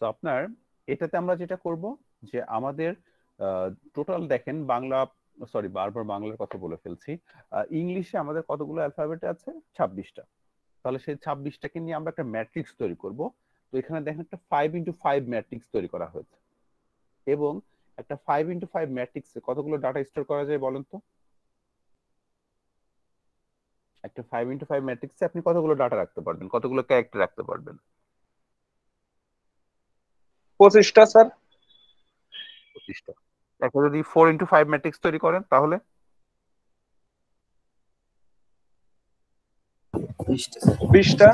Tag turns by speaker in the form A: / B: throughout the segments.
A: তো আপনার এটাতে আমরা যেটা করব যে আমাদের টোটাল দেখেন বাংলা সরি বারবার বাংলার কথা বলে ফেলছি ইংলিশে আমাদের কতগুলো অ্যালফাবেট আছে ছাব্বিশটা তাহলে সেই ছাব্বিশটাকে নিয়ে আমরা একটা ম্যাট্রিক্স তৈরি করব তো এখানে দেখেন একটা ফাইভ ইন্টু ফাইভ ম্যাট্রিক্স তৈরি করা হয়েছে এবং একটা ফাইভ ইন্টু ফাইভ ম্যাট্রিক্সে কতগুলো ডাটা স্টোর করা যায় বলেন তো একটা ফাইভ ইন্টু ফাইভ ম্যাট্রিক্সে আপনি কতগুলো ডাটা রাখতে পারবেন কতগুলো ক্যারেক্টার রাখতে পারবেন পঁচিশটা স্যার পঁচিশটা একটা যদি ফোর ইন্টু ফাইভ ম্যাট্রিক্স তৈরি করেন তাহলে বিশটা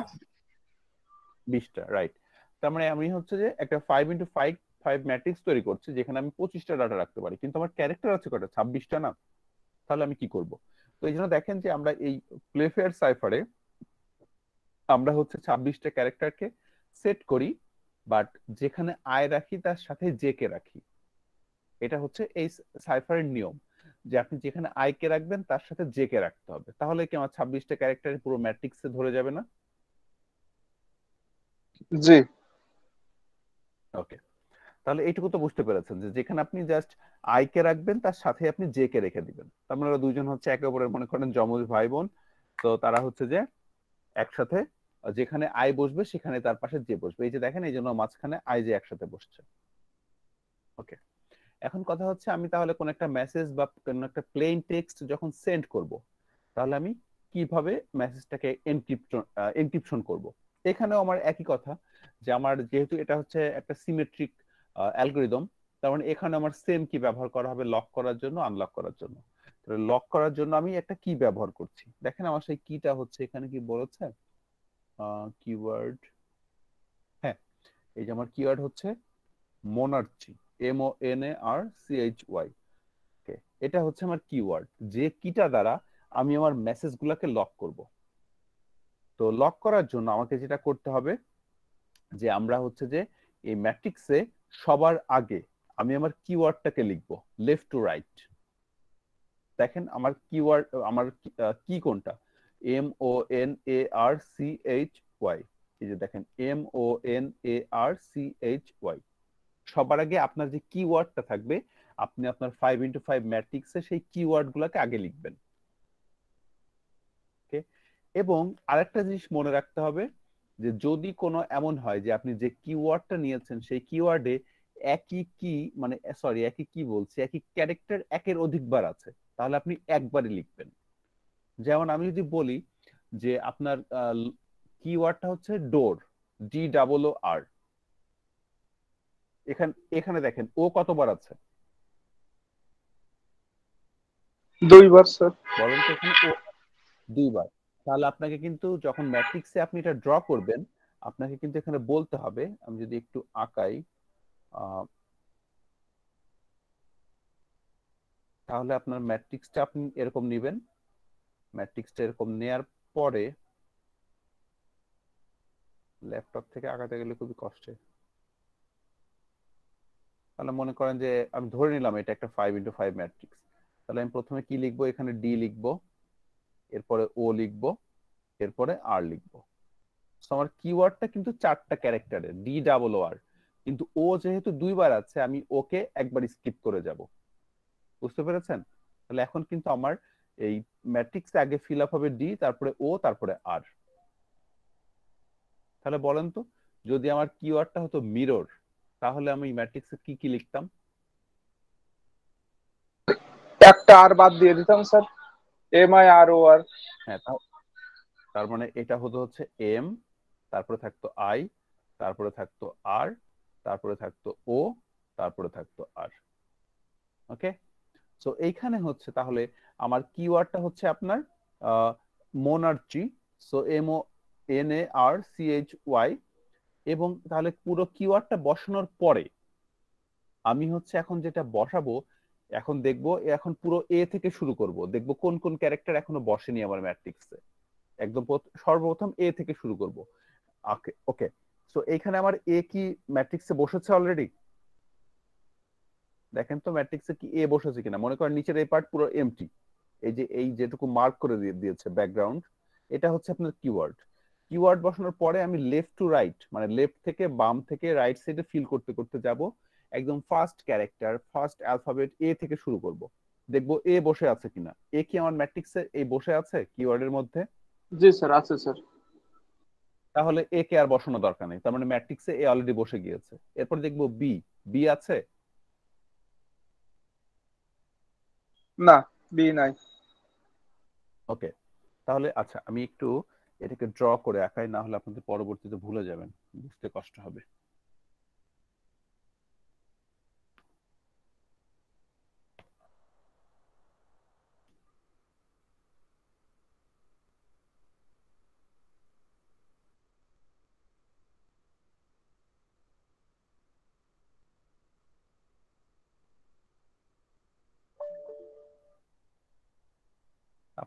A: বিশটা রাইট তার মানে আমি হচ্ছে যে একটা five into five five matrix তৈরি করছি যেখানে আমি পঁচিশটা ডাটা রাখতে পারি কিন্তু আমার ক্যারেক্টার আছে কটা ছাব্বিশটা না তাহলে আমি কি করব তো এই জন্য দেখেন যে আমরা এই প্লেফেয়ার সাইফারে আমরা হচ্ছে ছাব্বিশটা ক্যারেক্টারকে সেট করি বাট যেখানে আয় রাখি তার সাথে জে কে রাখি এটা হচ্ছে এই সাইফারের নিয়ম যে আপনি যেখানে আই কে রাখবেন তার সাথে জে কে রাখতে হবে তাহলে কি আমার ছাব্বিশটা ক্যারেক্টার পুরো ম্যাট্রিক্সে ধরে যাবে না জি ওকে তাহলে এইটুকু তো বুঝতে পেরেছেন যে যেখানে আপনি জাস্ট আই কে রাখবেন তার সাথে আপনি জে কে রেখে দিবেন আপনারা মানে দুজন হচ্ছে একে অপরের মনে করেন যমজ ভাই বোন তো তারা হচ্ছে যে একসাথে যেখানে আই বসবে সেখানে তার পাশে যে বসবে এই যে দেখেন এই জন্য মাঝখানে আই যে একসাথে বসছে ওকে এখন কথা হচ্ছে আমি তাহলে কোন একটা মেসেজ বা কোন একটা প্লেন টেক্সট যখন সেন্ড করব তাহলে আমি কিভাবে মেসেজটাকে এনক্রিপশন এনক্রিপশন করব এখানেও আমার একই কথা যে আমার যেহেতু এটা হচ্ছে একটা সিমেট্রিক অ্যালগোরিদম তার মানে এখানে আমার সেম কি ব্যবহার করা হবে লক করার জন্য আনলক করার জন্য লক করার জন্য আমি একটা কি ব্যবহার করছি দেখেন আমার সেই কিটা হচ্ছে এখানে কি বলেছে কিওয়ার্ড হ্যাঁ এই যে আমার কিওয়ার্ড হচ্ছে monarchy M O N A R C H Y এটা হচ্ছে আমার কিওয়ার্ড যে কিটা দ্বারা আমি আমার মেসেজগুলোকে লক করব তো লক করার জন্য আমাকে যেটা করতে হবে যে আমরা হচ্ছে যে এই ম্যাট্রিক্সে সবার আগে আমি আমার কিওয়ার্ডটাকে লিখব লেফট টু রাইট দেখেন আমার কিওয়ার্ড আমার কি কোনটা M O N A R C H Y এই যে দেখেন M O N A R C H Y সবার আগে আপনার যে কিওয়ার্ডটা থাকবে আপনি আপনার ফাইভ ইন্টু ফাইভ ম্যাট্রিক্সে সেই কিওয়ার্ড আগে লিখবেন এবং আরেকটা জিনিস মনে রাখতে হবে যে যদি কোনো এমন হয় যে আপনি যে কিওয়ার্ডটা নিয়েছেন সেই কিওয়ার্ডে একই কি মানে সরি একই কি বলছি একই ক্যারেক্টার একের অধিকবার আছে তাহলে আপনি একবারই লিখবেন যেমন আমি যদি বলি যে আপনার কিওয়ার্ডটা হচ্ছে ডোর ডি ডাবল ও আর এখানে এখানে দেখেন ও কতবার আছে দুইবার স্যার বলেন তো এখানে ও দুইবার তাহলে আপনাকে কিন্তু যখন ম্যাট্রিক্সে আপনি এটা ড্র করবেন আপনাকে কিন্তু এখানে বলতে হবে আমি যদি একটু আঁকাই তাহলে আপনার ম্যাট্রিক্সটা আপনি এরকম নেবেন ম্যাট্রিক্সটা এরকম নেয়ার পরে ল্যাপটপ থেকে আঁকাতে গেলে খুবই কষ্টে তাহলে মনে করেন যে আমি ধরে নিলাম এটা একটা ফাইভ ইন্টু ফাইভ ম্যাট্রিক্স তাহলে আমি প্রথমে কি লিখবো এখানে ডি লিখবো এরপরে ও লিখবো এরপরে আর লিখবো আমার কিওয়ার্ডটা কিন্তু চারটা ক্যারেক্টারের ডি ডাবল আর কিন্তু ও যেহেতু দুইবার আছে আমি ওকে একবার স্কিপ করে যাব বুঝতে পেরেছেন তাহলে এখন কিন্তু আমার এই ম্যাট্রিক্স আগে ফিল আপ হবে ডি তারপরে ও তারপরে আর তাহলে বলেন তো যদি আমার কিওয়ার্ডটা হতো মিরর তাহলে আমি ম্যাট্রিক্সে কি কি লিখতাম একটা আর বাদ দিয়ে দিতাম sir M I R O R হ্যাঁ তার মানে এটা হতো হচ্ছে এম তারপরে থাকতো আই তারপরে থাকতো আর তারপরে থাকতো ও তারপরে থাকতো আর ওকে সো এইখানে হচ্ছে তাহলে আমার কিওয়ার্ডটা হচ্ছে আপনার monarchy so M O N A R C H Y এবং তাহলে পুরো কিওয়ার্ডটা বসানোর পরে আমি হচ্ছে এখন যেটা বসাবো এখন দেখব এখন পুরো এ থেকে শুরু করব দেখব কোন কোন ক্যারেক্টার এখনো বসেনি আমার ম্যাট্রিক্সে একদম সর্বপ্রথম এ থেকে শুরু করব ওকে ওকে সো এইখানে আমার এ কি ম্যাট্রিক্সে বসেছে অলরেডি দেখেন তো ম্যাট্রিক্সে কি এ বসেছে কিনা মনে করেন নিচের এই পার্ট পুরো এমটি এই যে এই যেটুকু মার্ক করে দিয়ে দিয়েছে ব্যাকগ্রাউন্ড এটা হচ্ছে আপনার কিওয়ার্ড কিওয়ার্ড বসানোর পরে আমি লেফট টু রাইট মানে লেফট থেকে বাম থেকে রাইট সাইডে ফিল করতে করতে যাব একদম first character first alphabet A থেকে শুরু করব দেখব এ বসে আছে কিনা এ কি আমার ম্যাট্রিক্সে এই বসে আছে কিওয়ার্ডের মধ্যে জি স্যার আছে স্যার তাহলে এ কে আর বসানো দরকার নেই তার মানে ম্যাট্রিক্সে এ অলরেডি বসে গিয়েছে এরপর দেখব বি বি আছে না বি নাই ওকে তাহলে আচ্ছা আমি একটু এটাকে ড্র করে আঁকাই না হলে আপনাদের পরবর্তীতে ভুলে যাবেন বুঝতে কষ্ট হবে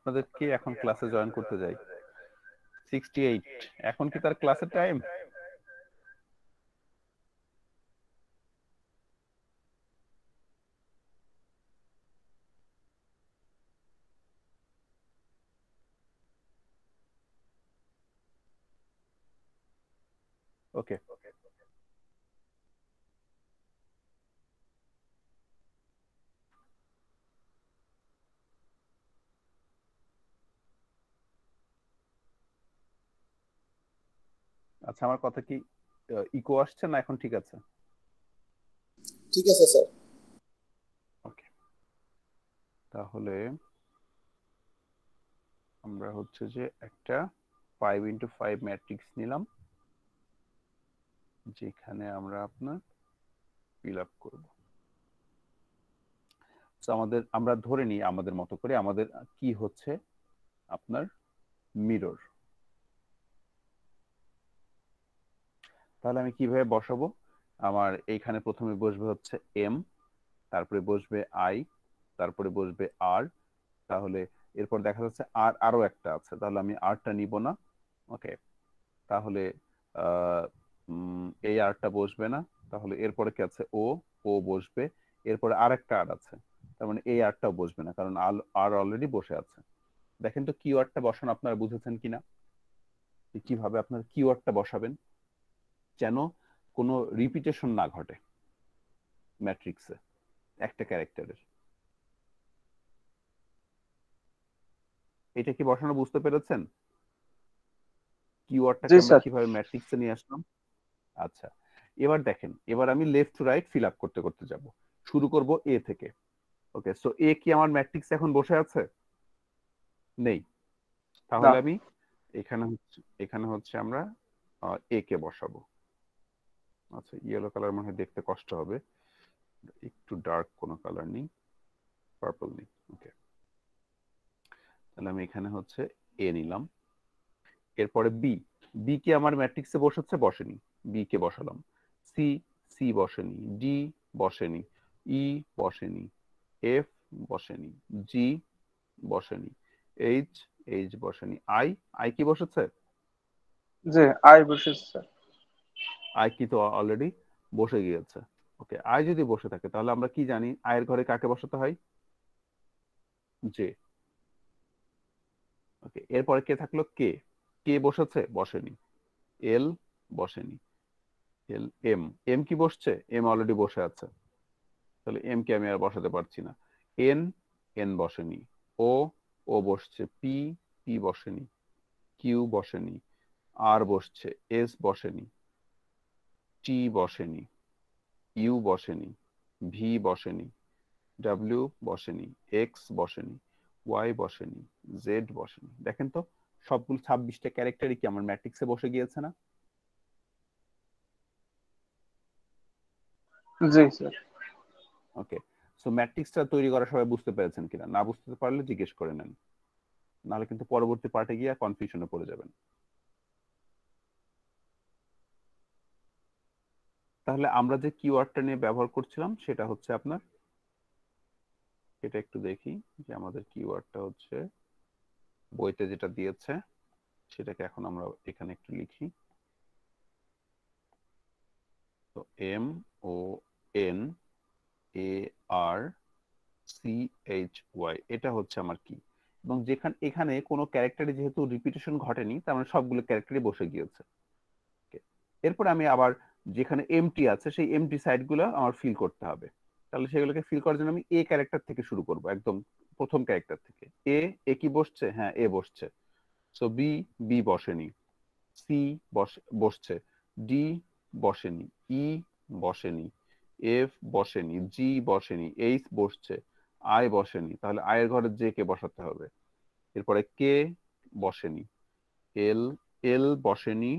A: আপনাদেরকে এখন ক্লাসে জয়েন করতে যাই সিক্সটি এইট এখন কি তার ক্লাসের টাইম আচ্ছা আমার কথা কি ইকো আসছে না এখন ঠিক আছে ঠিক আছে স্যার ওকে তাহলে আমরা হচ্ছে যে একটা ফাইভ ইন্টু ফাইভ ম্যাট্রিক্স নিলাম যেখানে আমরা আপনার ফিল আপ করবো আমাদের আমরা ধরে নিই আমাদের মতো করে আমাদের কি হচ্ছে আপনার মিরর তাহলে আমি কিভাবে বসাবো আমার এইখানে প্রথমে বসবে হচ্ছে এম তারপরে বসবে আই তারপরে বসবে আর তাহলে এরপর দেখা যাচ্ছে আর আরো একটা আছে তাহলে আমি আরটা নিব না ওকে তাহলে এই আরটা বসবে না তাহলে এরপরে কি আছে ও ও বসবে এরপরে আর একটা আর আছে তার মানে এই আরটাও বসবে না কারণ আর অলরেডি বসে আছে দেখেন তো কিওয়ার্ডটা বসানো আপনারা বুঝেছেন কিনা কিভাবে আপনারা কিওয়ার্ডটা বসাবেন যেন কোনো রিপিটেশন না ঘটে ম্যাট্রিক্সে একটা ক্যারেক্টারের এটা কি বসানো বুঝতে পেরেছেন কিওয়ার্ডটাকে আমরা কিভাবে ম্যাট্রিক্সে নিয়ে আসলাম আচ্ছা এবার দেখেন এবার আমি left to right fill up করতে করতে যাব শুরু করব এ থেকে ওকে সো এ কি আমার ম্যাট্রিক্স এখন বসে আছে নেই তাহলে আমি এখানে হচ্ছে এখানে হচ্ছে আমরা এ কে বসাবো আচ্ছা ইয়েলো কালার মনে হয় দেখতে কষ্ট হবে একটু ডার্ক কোনো কালার নেই পার্পল নেই ওকে তাহলে আমি এখানে হচ্ছে এ নিলাম এরপরে বি বি কে আমার ম্যাট্রিক্সে বসাচ্ছে বসেনি বি কে বসালাম সি সি বসেনি ডি বসেনি ই e বসেনি এফ বসেনি জি বসেনি এইচ এইচ বসেনি আই আই কি বসেছে জি আই বসেছে স্যার আয় তো অলরেডি বসে গিয়েছে ওকে আয় যদি বসে থাকে তাহলে আমরা কি জানি আয়ের ঘরে কাকে বসাতে হয় জে ওকে এরপরে কে থাকলো কে কে বসেছে বসেনি এল বসেনি এল এম এম কি বসছে এম অলরেডি বসে আছে তাহলে এম কে আমি আর বসাতে পারছি না এন এন বসেনি ও ও বসছে পি পি বসেনি কিউ বসেনি আর বসছে এস বসেনি টি বসেনি ইউ বসেনি ভি বসেনি ডাব্লিউ বসেনি এক্স বসেনি ওয়াই বসেনি জেড বসেনি দেখেন তো সবগুলো ছাব্বিশটা ক্যারেক্টারই কি আমার ম্যাট্রিক্সে বসে গিয়েছে না জি স্যার ওকে সো ম্যাট্রিক্সটা তৈরি করা সবাই বুঝতে পেরেছেন কিনা না বুঝতে পারলে জিজ্ঞেস করে নেন নাহলে কিন্তু পরবর্তী পার্টে গিয়ে কনফিউশনে পড়ে যাবেন তাহলে আমরা যে কিওয়ার্ডটা নিয়ে ব্যবহার করছিলাম সেটা হচ্ছে আপনার এটা একটু দেখি যে আমাদের কিওয়ার্ডটা হচ্ছে বইতে যেটা দিয়েছে সেটাকে এখন আমরা এখানে একটু লিখি তো M O N A R C H Y এটা হচ্ছে আমার কি এবং যেখানে এখানে কোনো ক্যারেক্টারে যেহেতু রিপিটেশন ঘটেনি তার মানে সবগুলো ক্যারেক্টারই বসে গিয়েছে এরপর আমি আবার যেখানে এমটি আছে সেই এমটি সাইডগুলো আমার ফিল করতে হবে তাহলে সেগুলোকে ফিল করার জন্য আমি এ ক্যারেক্টার থেকে শুরু করব একদম প্রথম ক্যারেক্টার থেকে এ এ কি বসছে হ্যাঁ এ বসছে সো বি বি বসেনি সি বসছে ডি বসেনি ই e বসেনি এফ বসেনি জি বসেনি এইচ বসছে আয় বসেনি তাহলে আয়ের ঘরে জে কে বসাতে হবে এরপরে কে বসেনি এল এল বসেনি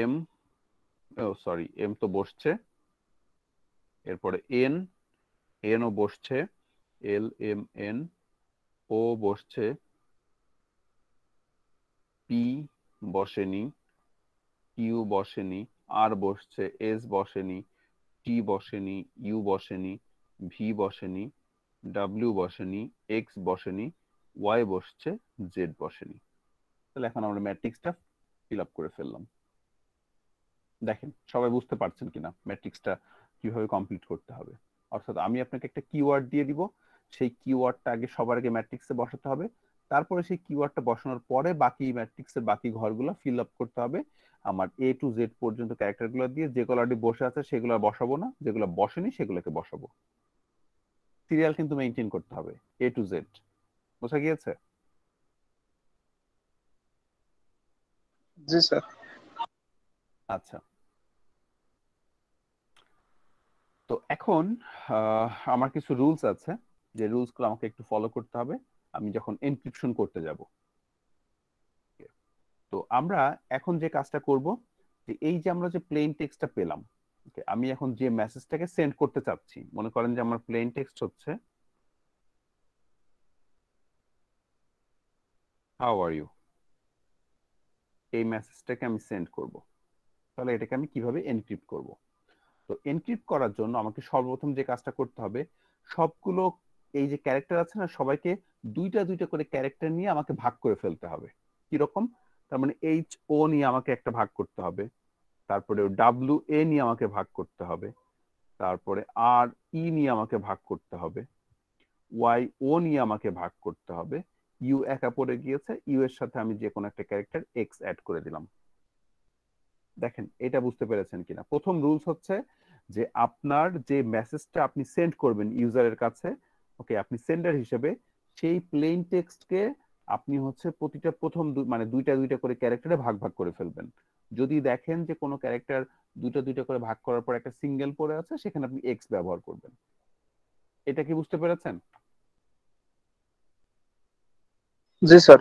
A: এম সরি এম তো বসছে এরপরে এন ও বসছে এল এম এন ও বসছে পি বসেনি ইউ বসেনি আর বসছে এস বসেনি টি বসেনি ইউ বসেনি ভি বসেনি ডাব্লিউ বসেনি এক্স বসেনি ওয়াই বসছে জেড বসেনি তাহলে এখন আমরা ম্যাট্রিক্সটা ফিল আপ করে ফেললাম দেখেন সবাই বুঝতে পারছেন কিনা ম্যাট্রিক্সটা কিভাবে কমপ্লিট করতে হবে অর্থাৎ আমি আপনাকে একটা কিওয়ার্ড দিয়ে দিব সেই কিওয়ার্ডটা আগে সবার আগে ম্যাট্রিক্সে বসাতে হবে তারপরে সেই কিওয়ার্ডটা বসানোর পরে বাকি ম্যাট্রিক্সের বাকি ঘরগুলো ফিল আপ করতে হবে আমার এ টু জেড পর্যন্ত ক্যারেক্টারগুলো দিয়ে যে কলারটি বসে আছে সেগুলো বসাবো না যেগুলো বসেনি সেগুলোকে বসাবো সিরিয়াল কিন্তু মেনটেন করতে হবে এ টু জেড বোঝা গিয়েছে জি স্যার আচ্ছা তো এখন আমার কিছু রুলস আছে যে গুলো আমাকে একটু ফলো করতে হবে আমি যখন এনক্রিপশন করতে যাব তো আমরা এখন যে কাজটা করব যে এই যে আমরা যে প্লেন টেক্সটটা পেলাম আমি এখন যে মেসেজটাকে সেন্ড করতে চাচ্ছি মনে করেন যে আমার প্লেন টেক্সট হচ্ছে হাউ আর ইউ এই মেসেজটাকে আমি সেন্ড করব তাহলে এটাকে আমি কিভাবে এনক্রিপ্ট করবো তো এনক্রিপ্ট করার জন্য আমাকে সর্বপ্রথম যে কাজটা করতে হবে সবগুলো এই যে ক্যারেক্টার আছে না সবাইকে দুইটা দুইটা করে ক্যারেক্টার নিয়ে আমাকে ভাগ করে ফেলতে হবে কিরকম তার মানে এইচ ও নিয়ে আমাকে একটা ভাগ করতে হবে তারপরে ডাব্লিউ এ নিয়ে আমাকে ভাগ করতে হবে তারপরে আর ই e নিয়ে আমাকে ভাগ করতে হবে ওয়াই ও নিয়ে আমাকে ভাগ করতে হবে ইউ একা পড়ে গিয়েছে ইউ এর সাথে আমি যে কোনো একটা ক্যারেক্টার এক্স অ্যাড করে দিলাম দেখেন এটা বুঝতে পেরেছেন কিনা প্রথম রুলস হচ্ছে যে আপনার যে মেসেজটা আপনি সেন্ড করবেন ইউজারের কাছে ওকে আপনি সেন্ডার হিসেবে সেই প্লেন টেক্সটকে আপনি হচ্ছে প্রতিটা প্রথম মানে দুইটা দুইটা করে ক্যারেক্টারে ভাগ ভাগ করে ফেলবেন যদি দেখেন যে কোনো ক্যারেক্টার দুইটা দুইটা করে ভাগ করার পর একটা সিঙ্গেল পড়ে আছে সেখানে আপনি এক্স ব্যবহার করবেন এটা কি বুঝতে পেরেছেন জি স্যার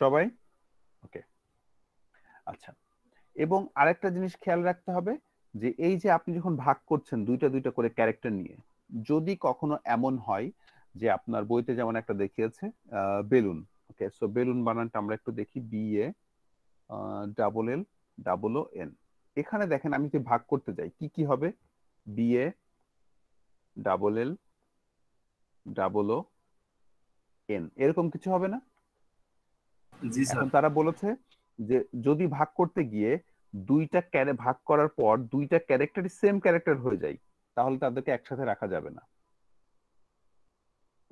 A: সবাই এবং আরেকটা জিনিস খেয়াল রাখতে হবে যে এই যে আপনি যখন ভাগ করছেন দুইটা দুইটা করে ক্যারেক্টার নিয়ে যদি কখনো এমন হয় যে আপনার বইতে যেমন একটা দেখিয়েছে বেলুন ওকে সো বেলুন বানানটা আমরা একটু দেখি B A double L double O N এখানে দেখেন আমি যদি ভাগ করতে যাই কি কি হবে B A double L double O N এরকম কিছু হবে না জি তারা বলেছে যে যদি ভাগ করতে গিয়ে দুইটা ক্যারে ভাগ করার পর দুইটা ক্যারেক্টারই সেম ক্যারেক্টার হয়ে যায় তাহলে তাদেরকে একসাথে রাখা যাবে না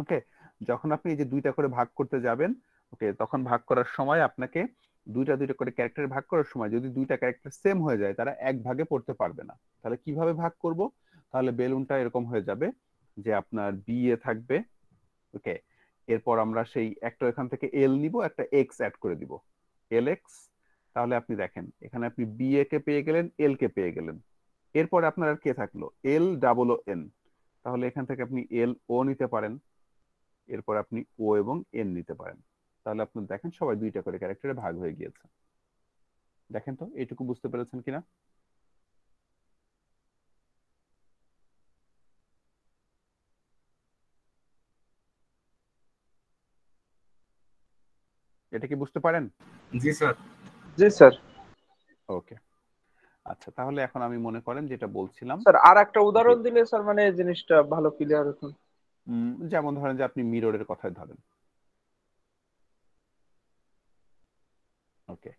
A: ওকে যখন আপনি যে দুইটা করে ভাগ করতে যাবেন ওকে তখন ভাগ করার সময় আপনাকে দুইটা দুইটা করে ক্যারেক্টার ভাগ করার সময় যদি দুইটা ক্যারেক্টার সেম হয়ে যায় তারা এক ভাগে পড়তে পারবে না তাহলে কিভাবে ভাগ করব তাহলে বেলুনটা এরকম হয়ে যাবে যে আপনার বি এ থাকবে ওকে এরপর আমরা সেই একটা এখান থেকে এল নিব একটা এক্স অ্যাড করে দিব এল এক্স তাহলে আপনি দেখেন এখানে আপনি বি এ কে পেয়ে গেলেন এল কে পেয়ে গেলেন এরপর আপনার আর কে থাকলো এল ডাবল ও এন তাহলে এখান থেকে আপনি এল ও নিতে পারেন এরপর আপনি ও এবং এন নিতে পারেন তাহলে আপনি দেখেন সবাই দুইটা করে ক্যারেক্টারে ভাগ হয়ে গিয়েছে দেখেন তো এটুকু বুঝতে পেরেছেন কিনা এটা কি বুঝতে পারেন জি স্যার জি স্যার ওকে আচ্ছা তাহলে এখন আমি মনে করেন যেটা বলছিলাম স্যার আর একটা উদাহরণ দিলে স্যার মানে এই জিনিসটা ভালো ক্লিয়ার হতো যেমন ধরেন যে আপনি মিররের কথাই ধরেন ওকে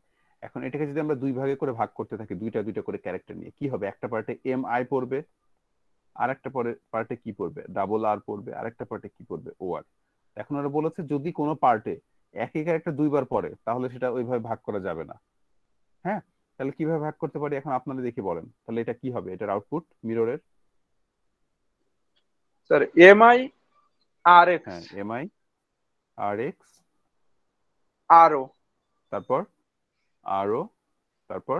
A: এখন এটাকে যদি আমরা দুই ভাগে করে ভাগ করতে থাকি দুইটা দুইটা করে ক্যারেক্টার নিয়ে কি হবে একটা পার্টে এম আই পড়বে আর একটা পরে পার্টে কি পড়বে ডাবল আর পড়বে আর একটা পার্টে কি পড়বে ও আর এখন ওরা বলেছে যদি কোনো পার্টে একই ক্যারেক্টার দুইবার পড়ে তাহলে সেটা ওইভাবে ভাগ করা যাবে না হ্যাঁ তাহলে কিভাবে ভাগ করতে পারি এখন আপনারা দেখি বলেন তাহলে এটা কি হবে এটার আউটপুট মিররের স্যার এমআই আর এক্স হ্যাঁ এমআই আর এক্স আরও তারপর আরও তারপর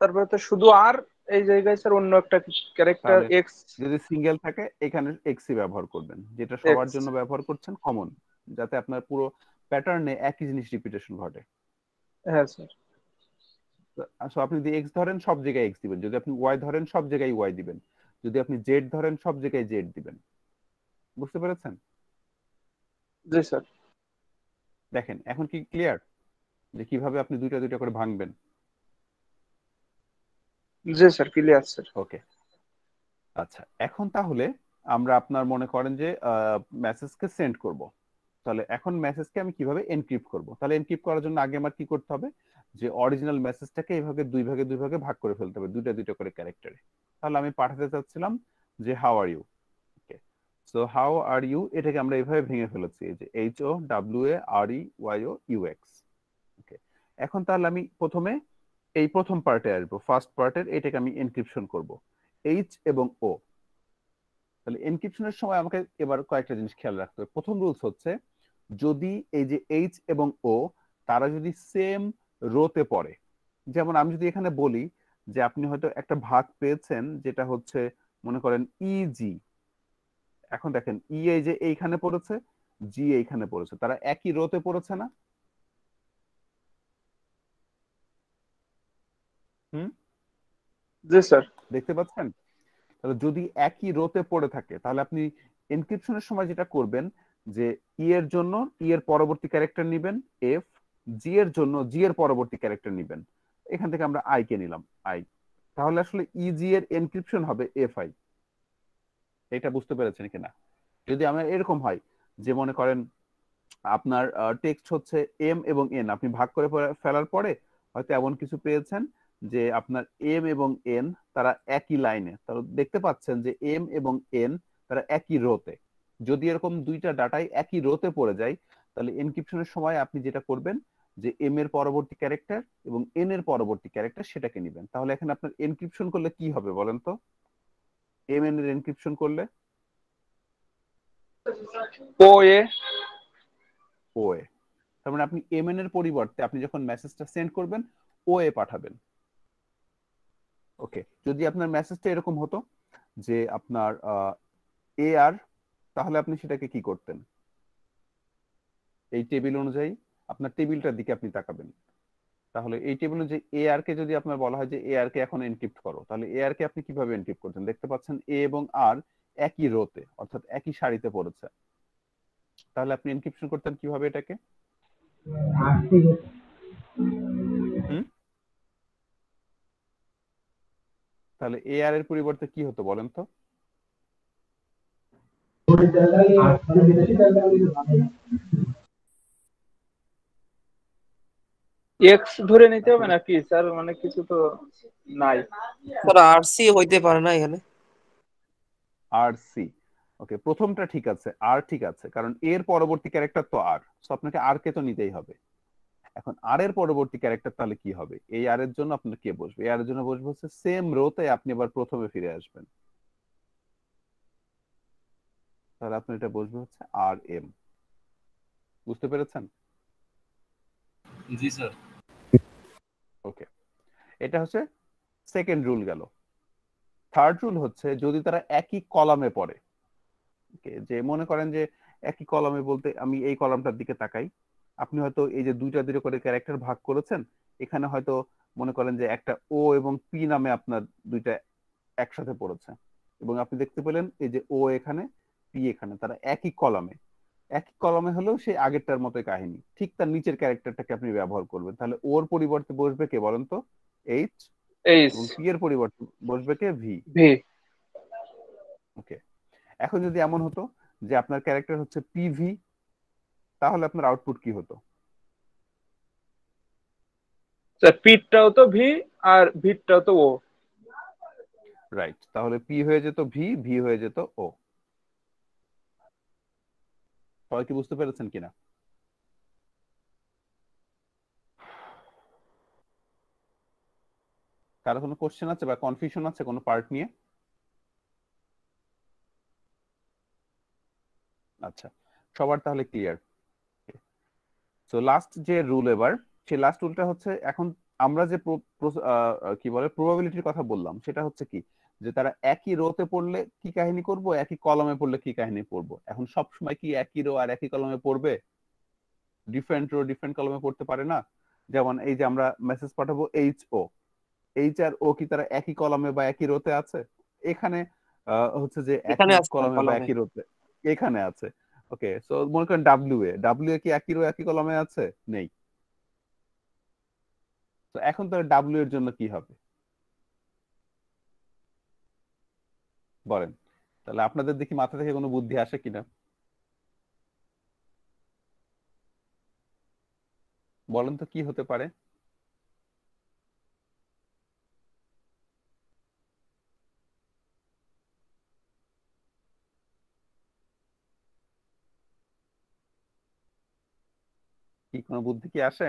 A: তারপর তো শুধু আর এই জায়গায় স্যার অন্য একটা ক্যারেক্টার এক্স যদি সিঙ্গেল থাকে এখানে এক্সই ব্যবহার করবেন যেটা সবার জন্য ব্যবহার করছেন কমন যাতে আপনার পুরো প্যাটার্নে একই জিনিস রিপিটেশন ঘটে হ্যাঁ স্যার সো আপনি যদি এক্স ধরেন সব জায়গায় এক্স দিবেন যদি আপনি ওয়াই ধরেন সব জায়গায় ওয়াই দিবেন যদি আপনি জেড ধরেন সব জায়গায় জেড দিবেন বুঝতে পেরেছেন জি স্যার দেখেন এখন কি ক্লিয়ার যে কিভাবে আপনি দুইটা দুইটা করে ভাঙবেন জি স্যার ক্লিয়ার স্যার ওকে আচ্ছা এখন তাহলে আমরা আপনার মনে করেন যে মেসেজকে সেন্ড করবো তাহলে এখন মেসেজকে আমি কিভাবে এনক্রিপ্ট করব তাহলে এনক্রিপ্ট করার জন্য আগে আমার কি করতে হবে যে অরিজিনাল মেসেজটাকে এইভাবে দুই ভাগে দুই ভাগে ভাগ করে ফেলতে হবে দুইটা দুইটা করে ক্যারেক্টারে তাহলে আমি পাঠাতে চাচ্ছিলাম যে how are you okay so how are you এটাকে আমরা এইভাবে ভেঙে ফেলেছি যে H O W A R E Y O U X okay এখন তাহলে আমি প্রথমে এই প্রথম পার্টে আসবো ফার্স্ট পার্টের এটাকে আমি এনক্রিপশন করব এইচ এবং ও তাহলে এনক্রিপশনের সময় আমাকে এবার কয়েকটা জিনিস খেয়াল রাখতে হবে প্রথম রুলস হচ্ছে যদি এই যে এইচ এবং ও তারা যদি সেম রোতে পড়ে যেমন আমি যদি এখানে বলি যে আপনি হয়তো একটা ভাগ পেয়েছেন যেটা হচ্ছে মনে করেন ইজি e এখন দেখেন ই e এই যে এইখানে পড়েছে জি এইখানে পড়েছে তারা একই রোতে পড়েছে না হুম দেখতে পাচ্ছেন তাহলে যদি একই রোতে পড়ে থাকে তাহলে আপনি এনক্রিপশনের সময় যেটা করবেন যে ই e এর জন্য ই e এর পরবর্তী ক্যারেক্টার নেবেন এফ জি এর জন্য জি এর পরবর্তী ক্যারেক্টার নেবেন এখান থেকে আমরা আই কে নিলাম আই তাহলে আসলে জি e এর এনক্রিপশন হবে এফ আই এটা বুঝতে পেরেছেন কিনা যদি আমরা এরকম হয় যে মনে করেন আপনার টেক্সট হচ্ছে এম এবং এন আপনি ভাগ করে ফেলার পরে হয়তো এমন কিছু পেয়েছেন যে আপনার এম এবং এন তারা একই লাইনে তারা দেখতে পাচ্ছেন যে এম এবং এন তারা একই রোতে যদি এরকম দুইটা ডাটাই একই রোতে পড়ে যায় তাহলে এনক্রিপশনের সময় আপনি যেটা করবেন যে এম এর পরবর্তী ক্যারেক্টার এবং এন এর পরবর্তী ক্যারেক্টার সেটাকে নেবেন তাহলে এখানে আপনার এনক্রিপশন করলে কি হবে বলেন তো এম এন এর এনক্রিপশন করলে ও এ ও এ তার মানে আপনি এম এন এর পরিবর্তে আপনি যখন মেসেজটা সেন্ড করবেন ও এ পাঠাবেন ওকে যদি আপনার মেসেজটা এরকম হতো যে আপনার এ আর তাহলে আপনি সেটাকে কি করতেন এই টেবিল অনুযায়ী আপনার টেবিলটার দিকে আপনি তাকাবেন তাহলে এই টেবিল যে এ আর কে যদি আপনার বলা হয় যে এ আর কে এখন এনক্রিপ্ট করো তাহলে এ আর কে আপনি কিভাবে এনক্রিপ্ট করছেন দেখতে পাচ্ছেন এ এবং আর একই রোতে অর্থাৎ একই সারিতে পড়েছে তাহলে আপনি এনক্রিপশন করতেন কিভাবে এটাকে হুম তাহলে এ আর এর পরিবর্তে কি হতো বলেন তো এক্স ধরে নিতে হবে নাকি স্যার মানে কিছু তো নাই স্যার আরসি সি হইতে পারে না এখানে আরসি ওকে প্রথমটা ঠিক আছে আর ঠিক আছে কারণ এর পরবর্তী ক্যারেক্টার তো আর সো আপনাকে আর কে তো নিতেই হবে এখন আর এর পরবর্তী ক্যারেক্টার তাহলে কি হবে এই আর এর জন্য আপনার কে বসবে এই আর এর জন্য বসবে হচ্ছে সেম রোতে আপনি আবার প্রথমে ফিরে আসবেন তাহলে আপনি এটা বসবে হচ্ছে আর এম বুঝতে পেরেছেন জি স্যার ওকে এটা হচ্ছে সেকেন্ড রুল গেল থার্ড রুল হচ্ছে যদি তারা একই কলামে পড়ে যে মনে করেন যে একই কলামে বলতে আমি এই কলামটার দিকে তাকাই আপনি হয়তো এই যে দুইটা দুইটা করে ক্যারেক্টার ভাগ করেছেন এখানে হয়তো মনে করেন যে একটা ও এবং পি নামে আপনার দুইটা একসাথে পড়েছে এবং আপনি দেখতে পেলেন এই যে ও এখানে পি এখানে তারা একই কলামে একই কলমে হলেও সেই আগেরটার মতোই কাহিনী ঠিক তার নিচের ক্যারেক্টারটাকে আপনি ব্যবহার করবেন তাহলে ওর পরিবর্তে বসবে কে বলেন তো এইচ পি এর পরিবর্তে বসবে কে ভি ওকে এখন যদি এমন হতো যে আপনার ক্যারেক্টার হচ্ছে পিভি তাহলে আপনার আউটপুট কি হতো পিটটাও তো ভি আর ভিটটাও তো ও রাইট তাহলে পি হয়ে যেত ভি ভি হয়ে যেত ও সবাই কি বুঝতে পেরেছেন কিনা কারো কোনো কোশ্চেন আছে বা কনফিউশন আছে কোনো পার্ট নিয়ে আচ্ছা সবার তাহলে ক্লিয়ার সো লাস্ট যে রুল এবার সেই লাস্ট রুলটা হচ্ছে এখন আমরা যে কি বলে প্রবাবিলিটির কথা বললাম সেটা হচ্ছে কি যে তারা একই রোতে পড়লে কি কাহিনী করব একই কলমে পড়লে কি কাহিনী পড়ব এখন সব সময় কি একই রো আর একই কলমে পড়বে ডিফারেন্ট রো ডিফারেন্ট কলমে পড়তে পারে না যেমন এই যে আমরা মেসেজ পাঠাবো এইচ ও এইচ আর ও কি তারা একই কলমে বা একই রোতে আছে এখানে হচ্ছে যে একই কলমে বা একই রোতে এখানে আছে ওকে সো মনে করেন ডাব্লিউ এ ডাব্লিউ এ কি একই রো একই কলমে আছে নেই তো এখন তাহলে ডাব্লিউ এর জন্য কি হবে বলেন তাহলে আপনাদের দেখি মাথা থেকে কোনো বুদ্ধি আসে কিনা বলেন তো কি হতে পারে কি কোনো বুদ্ধি কি আসে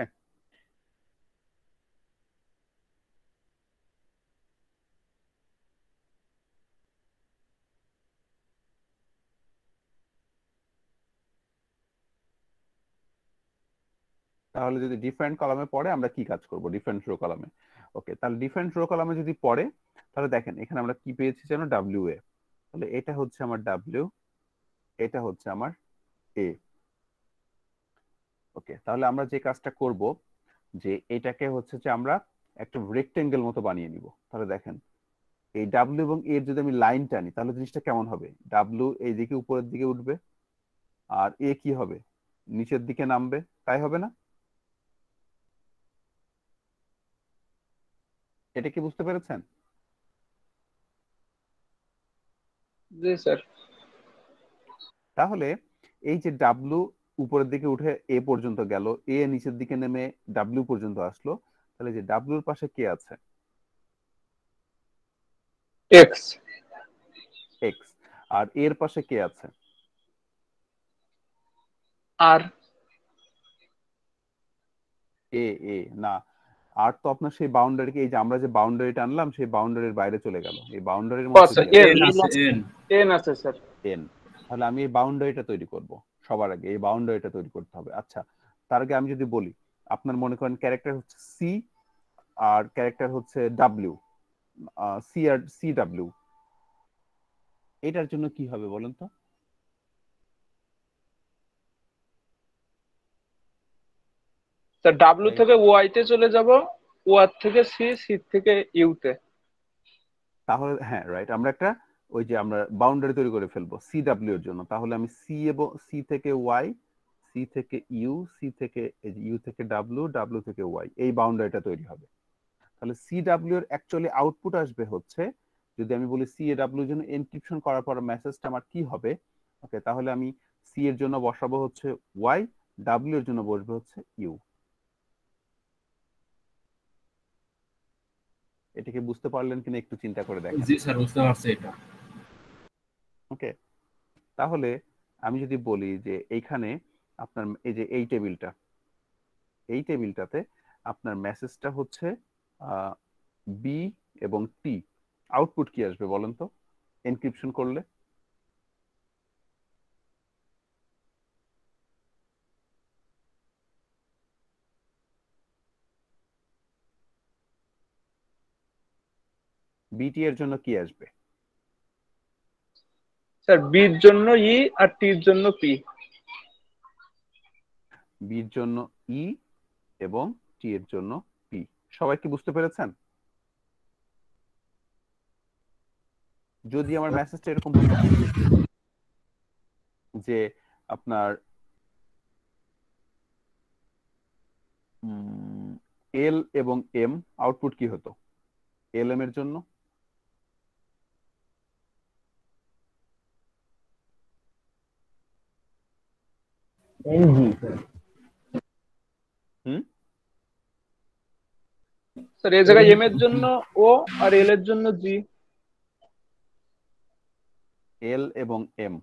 A: তাহলে যদি ডিফারেন্ট কলামে পড়ে আমরা কি কাজ করব ডিফারেন্ট রো কলামে ওকে তাহলে ডিফারেন্ট রো কলামে যদি পড়ে তাহলে দেখেন এখানে আমরা কি পেয়েছি যেন ডাব্লিউ এ তাহলে এটা হচ্ছে আমার ডাব্লিউ এটা হচ্ছে আমার এ ওকে তাহলে আমরা যে কাজটা করব যে এটাকে হচ্ছে যে আমরা একটা রেক্টেঙ্গেল মতো বানিয়ে নিব তাহলে দেখেন এই ডাব্লিউ এবং এর যদি আমি লাইন টানি তাহলে জিনিসটা কেমন হবে ডাব্লিউ এই দিকে উপরের দিকে উঠবে আর এ কি হবে নিচের দিকে নামবে তাই হবে না এটা কি বুঝতে পেরেছেন স্যার তাহলে এই যে ডাব্লিউ উপরের দিকে উঠে এ পর্যন্ত গেল এ নিচের দিকে নেমে ডাব্লিউ পর্যন্ত আসলো তাহলে যে ডাব্লিউর পাশে কে আছে এক্স এক্স আর এর পাশে কে আছে আর এ এ না আর তো আপনার সেই বাউন্ডারি এই যে আমরা যে বাউন্ডারি টা আনলাম সেই বাউন্ডারির বাইরে চলে গেল এই বাউন্ডারির মধ্যে এন আচ্ছা, আছে স্যার এন তাহলে আমি এই বাউন্ডারিটা তৈরি করব সবার আগে এই বাউন্ডারিটা তৈরি করতে হবে আচ্ছা তার আগে আমি যদি বলি আপনার মনে করেন ক্যারেক্টার হচ্ছে সি আর ক্যারেক্টার হচ্ছে ডাব্লিউ সি আর সি ডাব্লিউ এটার জন্য কি হবে বলেন তো স্যার ডাব্লিউ থেকে ওয়াই তে চলে যাব ওয়ার থেকে সি সি থেকে ইউ তে তাহলে হ্যাঁ রাইট আমরা একটা ওই যে আমরা বাউন্ডারি তৈরি করে ফেলবো সি ডাব্লিউ এর জন্য তাহলে আমি সি এবং সি থেকে ওয়াই সি থেকে ইউ সি থেকে ইউ থেকে ডাব্লিউ ডাব্লিউ থেকে ওয়াই এই বাউন্ডারিটা তৈরি হবে তাহলে সি ডাব্লিউ এর অ্যাকচুয়ালি আউটপুট আসবে হচ্ছে যদি আমি বলি সি এ ডাব্লিউ জন্য এনক্রিপশন করার পর মেসেজটা আমার কি হবে ওকে তাহলে আমি সি এর জন্য বসাবো হচ্ছে ওয়াই ডাব্লিউ এর জন্য বসবে হচ্ছে ইউ এটাকে বুঝতে পারলেন কিনা একটু চিন্তা করে দেখেন জি স্যার বুঝতে পারছি এটা ওকে তাহলে আমি যদি বলি যে এইখানে আপনার এই যে এই টেবিলটা এই টেবিলটাতে আপনার মেসেজটা হচ্ছে বি এবং টি আউটপুট কি আসবে বলেন তো এনক্রিপশন করলে বিটি এর জন্য কি আসবে স্যার বির জন্য ই আর টির জন্য পি বির জন্য ই এবং টি এর জন্য পি সবাই কি বুঝতে পেরেছেন যদি আমার মেসেজটা এরকম যে আপনার এল এবং এম আউটপুট কি হতো এল এম এর জন্য NG. স্যার এই জায়গায় এম এর জন্য ও আর এল এর জন্য জি এল এবং এম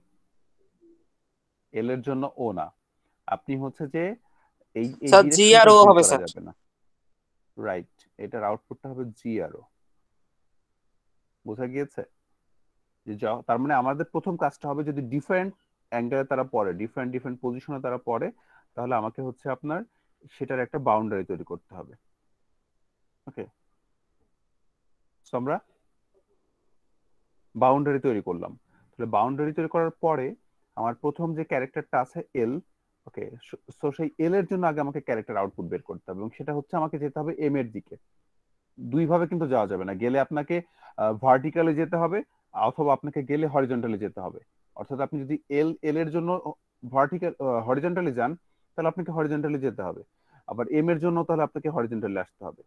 A: এল এর জন্য ও না আপনি হচ্ছে যে এই স্যার জি আর ও হবে স্যার রাইট এটার আউটপুটটা হবে জি আর ও বোঝা গিয়েছে যে তার মানে আমাদের প্রথম কাজটা হবে যদি ডিফারেন্ট অ্যাঙ্গেলে তারা পড়ে ডিফারেন্ট ডিফারেন্ট পজিশনে তারা পড়ে তাহলে আমাকে হচ্ছে আপনার সেটার একটা বাউন্ডারি তৈরি করতে হবে ওকে আমরা বাউন্ডারি তৈরি করলাম তাহলে বাউন্ডারি তৈরি করার পরে আমার প্রথম যে ক্যারেক্টারটা আছে এল ওকে সো সেই এল এর জন্য আগে আমাকে ক্যারেক্টার আউটপুট বের করতে হবে এবং সেটা হচ্ছে আমাকে যেতে হবে এম এর দিকে দুই ভাবে কিন্তু যাওয়া যাবে না গেলে আপনাকে ভার্টিক্যালে যেতে হবে অথবা আপনাকে গেলে হরিজন্টালে যেতে হবে অর্থাৎ আপনি যদি এল এল এর জন্য ভার্টিক্যাল হরিজেন্টালি যান তাহলে আপনাকে হরিজেন্টালি যেতে হবে আবার এম এর জন্য তাহলে আপনাকে হরিজেন্টালি আসতে হবে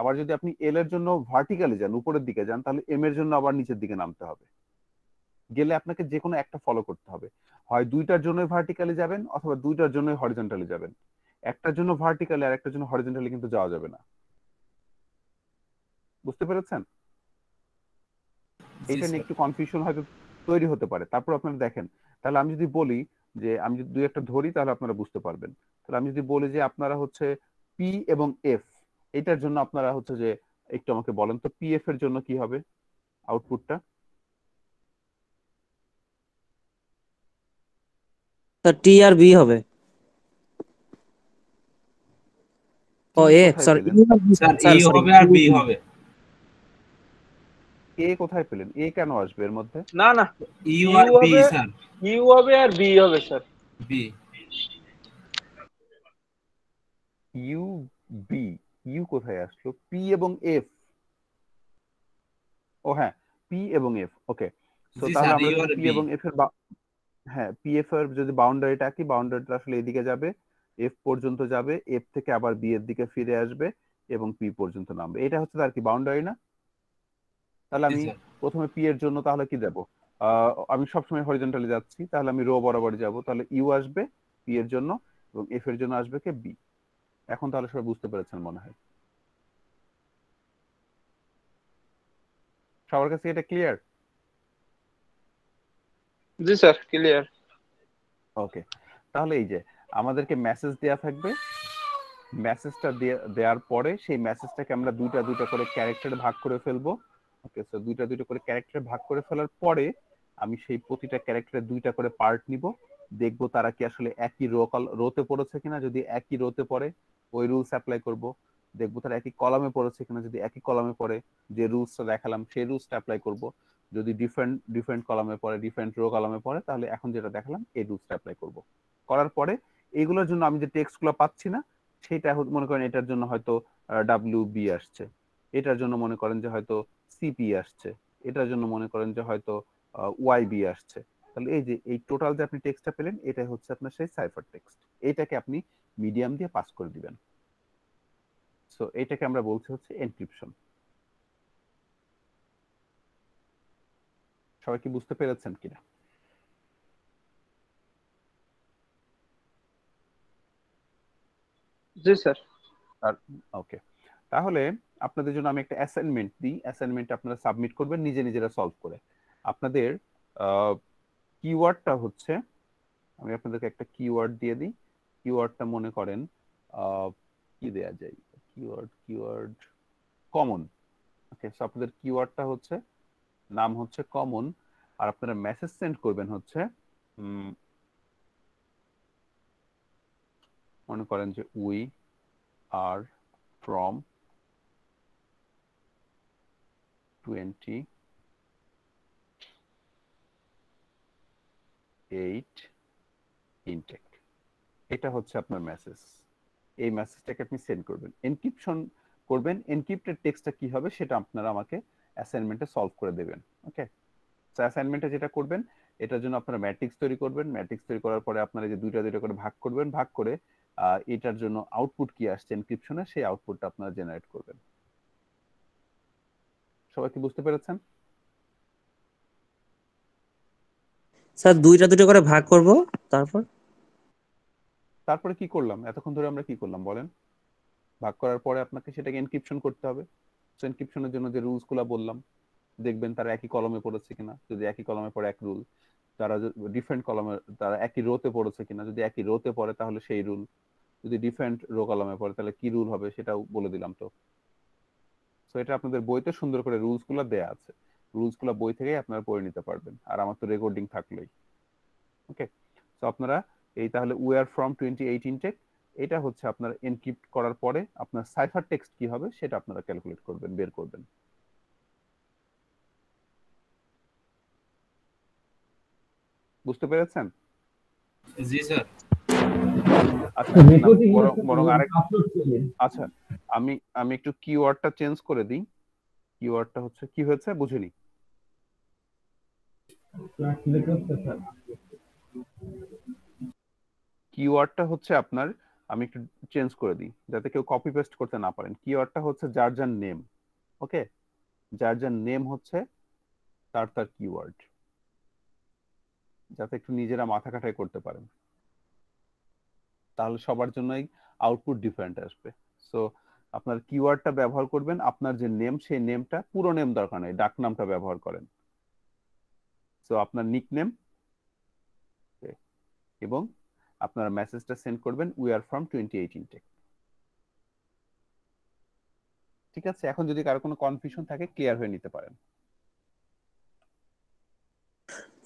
A: আবার যদি আপনি এল এর জন্য ভার্টিক্যালি যান উপরের দিকে যান তাহলে এম এর জন্য আবার নিচের দিকে নামতে হবে গেলে আপনাকে যে কোনো একটা ফলো করতে হবে হয় দুইটার জন্যই ভার্টিক্যালি যাবেন অথবা দুইটার জন্যই হরিজেন্টালি যাবেন একটার জন্য ভার্টিক্যালি আর একটার জন্য হরিজেন্টালি কিন্তু যাওয়া যাবে না বুঝতে পেরেছেন এটা নিয়ে একটু কনফিউশন হয়তো তৈরি হতে পারে তারপর আপনারা দেখেন তাহলে আমি যদি বলি যে আমি যদি দুই একটা ধরি তাহলে আপনারা বুঝতে পারবেন তাহলে আমি যদি বলি যে আপনারা হচ্ছে পি এবং এফ এটার জন্য আপনারা হচ্ছে যে একটু আমাকে বলেন তো পি এফ এর জন্য কি হবে আউটপুটটা e sir T R B হবে ও এ সরি স্যার ই হবে আর বি e হবে এ কোথায় পেলেন এ কেন আসবে এর মধ্যে না না U R B sir U হবে আর বি হবে sir B U B U কোথায় আসলো পি এবং এফ ও হ্যাঁ পি এবং এফ ওকে সো তাহলে আমরা পি এবং এফ এর হ্যাঁ পি এফ এর যদি বাউন্ডারিটা কি বাউন্ডারিটা আসলে এদিকে যাবে এফ পর্যন্ত যাবে এফ থেকে আবার বি এর দিকে ফিরে আসবে এবং পি পর্যন্ত নামবে এটা হচ্ছে তার কি বাউন্ডারি না তাহলে আমি প্রথমে পি এর জন্য তাহলে কি দেব আমি সবসময় হরিজন্টালি যাচ্ছি তাহলে আমি রো বরাবর যাব তাহলে ইউ আসবে পি এর জন্য এবং এফ এর জন্য আসবে কে বি এখন তাহলে সবাই বুঝতে পেরেছেন মনে হয় সবার কাছে এটা ক্লিয়ার জি স্যার ক্লিয়ার ওকে তাহলে এই যে আমাদেরকে মেসেজ দেয়া থাকবে মেসেজটা দেওয়ার পরে সেই মেসেজটাকে আমরা দুইটা দুইটা করে ক্যারেক্টার ভাগ করে ফেলবো থাকে সো দুইটা দুইটা করে ক্যারেক্টার ভাগ করে ফেলার পরে আমি সেই প্রতিটা ক্যারেক্টারে দুইটা করে পার্ট নিব দেখবো তারা কি আসলে একই রো রোতে পড়েছে কিনা যদি একই রোতে পড়ে ওই রুলস অ্যাপ্লাই করব দেখবো তারা একই কলামে পড়েছে কিনা যদি একই কলামে পড়ে যে রুলসটা দেখালাম সেই রুলসটা অ্যাপ্লাই করব যদি ডিফারেন্ট ডিফারেন্ট কলামে পড়ে ডিফারেন্ট রো কলামে পড়ে তাহলে এখন যেটা দেখালাম এই রুলসটা অ্যাপ্লাই করব করার পরে এগুলোর জন্য আমি যে টেক্সটগুলো পাচ্ছি না সেটা মনে করেন এটার জন্য হয়তো ডাব্লিউ বি আসছে এটার জন্য মনে করেন যে হয়তো সিপি আসছে এটার জন্য মনে করেন যে হয়তো ওয়াইবি আসছে তাহলে এই যে এই টোটাল যে আপনি টেক্সটটা পেলেন এটাই হচ্ছে আপনার সেই সাইফার টেক্সট এটাকে আপনি মিডিয়াম দিয়ে পাস করে দিবেন সো এটাকে আমরা বলছি হচ্ছে এনক্রিপশন সবাই কি বুঝতে পেরেছেন কিনা জি স্যার আর ওকে তাহলে আপনাদের জন্য আমি একটা অ্যাসাইনমেন্ট দিই অ্যাসাইনমেন্ট আপনারা সাবমিট করবেন নিজে নিজেরা সলভ করে আপনাদের কিওয়ার্ডটা হচ্ছে আমি আপনাদেরকে একটা কিওয়ার্ড দিয়ে দিই কিওয়ার্ডটা মনে করেন কি দেয়া যায় keyword keyword common okay so আপনাদের কিওয়ার্ডটা হচ্ছে নাম হচ্ছে কমন আর আপনারা মেসেজ সেন্ড করবেন হচ্ছে মনে করেন যে we are from twenty eight intake এটা হচ্ছে আপনার মেসেজ এই মেসেজটাকে আপনি সেন্ড করবেন এনক্রিপশন করবেন এনক্রিপ্টেড টেক্সটটা কি হবে সেটা আপনারা আমাকে অ্যাসাইনমেন্টে সলভ করে দেবেন ওকে অ্যাসাইনমেন্টে যেটা করবেন এটার জন্য আপনারা ম্যাট্রিক্স তৈরি করবেন ম্যাট্রিক্স তৈরি করার পরে আপনারা যে দুইটা দুইটা করে ভাগ করবেন ভাগ করে এটার জন্য আউটপুট কি আসছে এনক্রিপশনে সেই আউটপুটটা আপনারা জেনারেট করবেন সবাই কি বুঝতে পেরেছেন স্যার দুইটা দুটো করে ভাগ করব তারপর তারপরে কি করলাম এতক্ষণ ধরে আমরা কি করলাম বলেন ভাগ করার পরে আপনাকে সেটাকে এনক্রিপশন করতে হবে এনক্রিপশনের জন্য যে রুলস গুলা বললাম দেখবেন তারা একই কলমে পড়েছে কিনা যদি একই কলমে পড়ে এক রুল তারা ডিফারেন্ট কলমে তারা একই রোতে পড়েছে কিনা যদি একই রোতে পড়ে তাহলে সেই রুল যদি ডিফারেন্ট রো কলমে পড়ে তাহলে কি রুল হবে সেটাও বলে দিলাম তো সো এটা আপনাদের বইতে সুন্দর করে রুলস গুলা দেয়া আছে রুলস গুলা বই থেকেই আপনারা পড়ে নিতে পারবেন আর আমার তো রেকর্ডিং থাকলেই ওকে সো আপনারা এই তাহলে উয়ার ফ্রম টোয়েন্টি এইট ইনটেক এটা হচ্ছে আপনার এনক্রিপ্ট করার পরে আপনার সাইফার টেক্সট কি হবে সেটা আপনারা ক্যালকুলেট করবেন বের করবেন বুঝতে পেরেছেন জি স্যার আচ্ছা, আচ্ছা আমি আমি একটু কিওয়ার্ডটা চেঞ্জ করে দিই কিওয়ার্ডটা হচ্ছে কি হয়েছে বুঝিনি কিওয়ার্ডটা হচ্ছে আপনার আমি একটু চেঞ্জ করে দিই যাতে কেউ কপি পেস্ট করতে না পারেন কিওয়ার্ডটা হচ্ছে যার যার নেম ওকে যার যার নেম হচ্ছে তার তার কিওয়ার্ড যাতে একটু নিজেরা মাথা কাটাই করতে পারেন তাহলে সবার জন্যই আউটপুট ডিফারেন্ট আসবে সো আপনার কিওয়ার্ডটা ব্যবহার করবেন আপনার যে নেম সেই নেমটা পুরো নেম দরকার নেই ডাক নামটা ব্যবহার করেন সো আপনার নিক নেম এবং আপনারা মেসেজটা সেন্ড করবেন we are from twenty eighteen take ঠিক আছে এখন যদি কারো কোনো কনফিউশন থাকে ক্লিয়ার হয়ে নিতে পারেন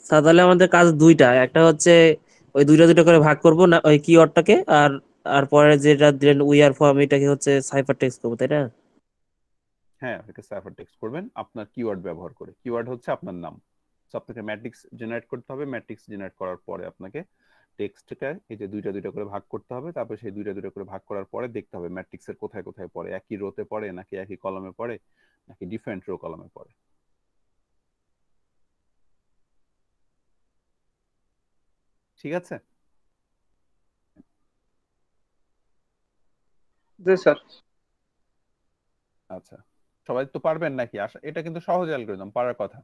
A: তাহলে আমাদের কাজ দুইটা একটা হচ্ছে ওই দুইটা দুটো করে ভাগ করব না ওই কিওয়ার্ডটাকে আর আর পরে যেটা দিলেন উই আর ফর্ম এটাকে হচ্ছে সাইফার টেক্সট করব তাই না হ্যাঁ এটা সাইফার টেক্সট করবেন আপনার কিওয়ার্ড ব্যবহার করে কিওয়ার্ড হচ্ছে আপনার নাম সো আপনাকে ম্যাট্রিক্স জেনারেট করতে হবে ম্যাট্রিক্স জেনারেট করার পরে আপনাকে টেক্সটটা এই যে দুইটা দুইটা করে ভাগ করতে হবে তারপর সেই দুইটা দুইটা করে ভাগ করার পরে দেখতে হবে ম্যাট্রিক্সের কোথায় কোথায় পড়ে একই রোতে পড়ে নাকি একই কলমে পড়ে নাকি ডিফারেন্ট রো কলমে পড়ে ঠিক আছে জি স্যার আচ্ছা সবাই তো পারবেন নাকি এটা কিন্তু সহজ অ্যালগোরিদম পারার কথা